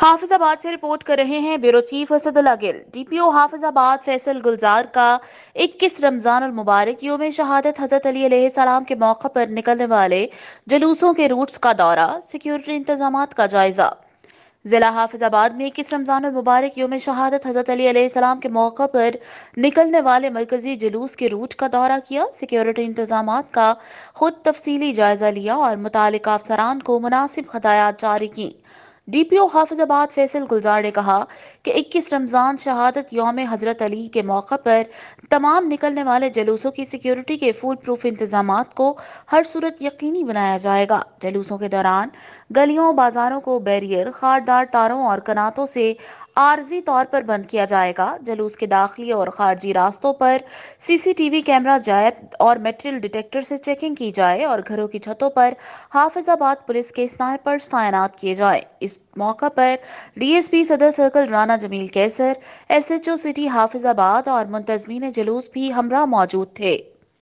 हाफिजाबाद से रिपोर्ट कर रहे हैं bureau chief Asadullah Gill DPO Hafizabad Faisal Gulzar का 21 रमजान और मुबारक योम शहादत हजरत अली अलैहिस्सलाम के मौके पर निकलने वाले जुलूसों के रूट्स का दौरा सिक्योरिटी इंतजाम का जायजा जिला हाफिजाबाद में इक्कीस रमजान और मुबारक योम शहादत हजरत अली के मौके पर निकलने वाले मरकजी जुलूस के रूट का दौरा किया सिक्योरिटी इंतजाम का खुद तफसीली जायजा लिया और मुतल अफसरान को मुनासिब हदायत जारी की डीपीओ हाफिजाबाद फैसल गुलजार ने कहा कि 21 रमज़ान शहादत योम हज़रत अली के मौके पर तमाम निकलने वाले जलूसों की सिक्योरिटी के फूल प्रूफ इंतजाम को हर सूरत यकीनी बनाया जाएगा जलूसों के दौरान गलियों बाजारों को बैरियर खारदार तारों और कनातों से आर्जी तौर पर बंद किया जाएगा जलूस के दाखिले और खारजी रास्तों पर सीसीटीवी कैमरा जायद और मेटेरियल डिटेक्टर से चेकिंग की जाए और घरों की छतों पर हाफिजाबाद पुलिस के स्नाइपर्स तैनात किए जाए इस मौका पर DSP Sadar circle Rana Jamil Qaiser SHO city Hafizabad और मुंतजमीन जुलूस भी हमरा मौजूद थे